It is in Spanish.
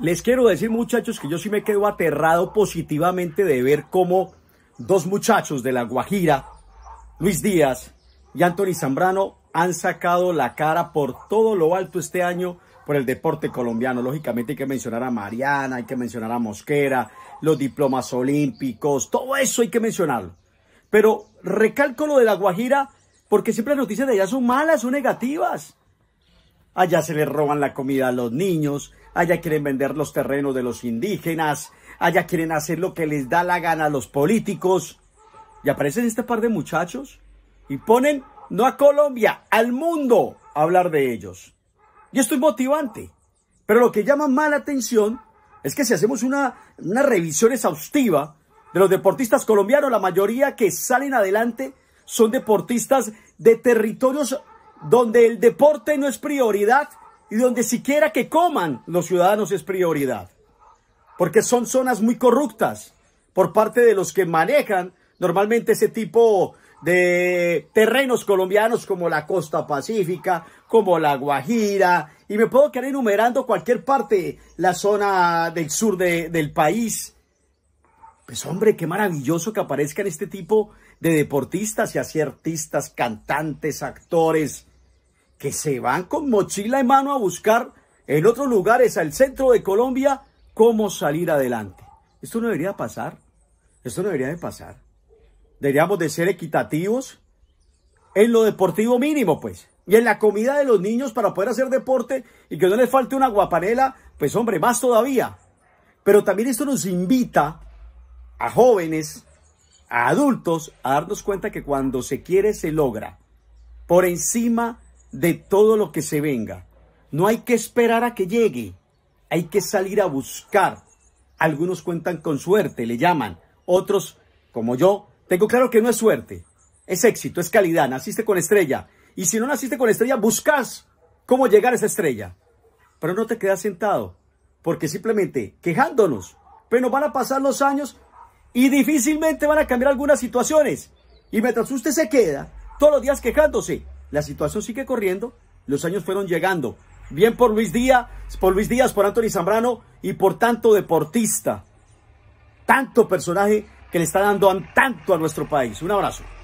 Les quiero decir, muchachos, que yo sí me quedo aterrado positivamente de ver cómo dos muchachos de la Guajira, Luis Díaz y Anthony Zambrano, han sacado la cara por todo lo alto este año por el deporte colombiano. Lógicamente hay que mencionar a Mariana, hay que mencionar a Mosquera, los diplomas olímpicos, todo eso hay que mencionarlo. Pero recalco lo de la Guajira porque siempre las noticias de allá son malas, son negativas allá se les roban la comida a los niños, allá quieren vender los terrenos de los indígenas, allá quieren hacer lo que les da la gana a los políticos. Y aparecen este par de muchachos y ponen, no a Colombia, al mundo a hablar de ellos. Y esto es motivante. Pero lo que llama mala atención es que si hacemos una, una revisión exhaustiva de los deportistas colombianos, la mayoría que salen adelante son deportistas de territorios donde el deporte no es prioridad y donde siquiera que coman los ciudadanos es prioridad. Porque son zonas muy corruptas por parte de los que manejan normalmente ese tipo de terrenos colombianos como la costa pacífica, como la Guajira, y me puedo quedar enumerando cualquier parte, la zona del sur del país. Pues hombre, qué maravilloso que aparezcan este tipo de deportistas, y así artistas, cantantes, actores, que se van con mochila en mano a buscar en otros lugares al centro de Colombia cómo salir adelante. Esto no debería pasar. Esto no debería de pasar. Deberíamos de ser equitativos en lo deportivo mínimo, pues. Y en la comida de los niños para poder hacer deporte y que no les falte una guapanela, pues hombre, más todavía. Pero también esto nos invita a jóvenes, a adultos, a darnos cuenta que cuando se quiere se logra. Por encima de todo lo que se venga. No hay que esperar a que llegue, hay que salir a buscar. Algunos cuentan con suerte, le llaman. Otros, como yo, tengo claro que no es suerte, es éxito, es calidad, naciste con estrella. Y si no naciste con estrella, buscas cómo llegar a esa estrella. Pero no te quedas sentado, porque simplemente quejándonos, pero nos van a pasar los años y difícilmente van a cambiar algunas situaciones. Y mientras usted se queda todos los días quejándose, la situación sigue corriendo, los años fueron llegando. Bien por Luis Díaz, por Luis Díaz, por Anthony Zambrano y por tanto deportista, tanto personaje que le está dando tanto a nuestro país. Un abrazo.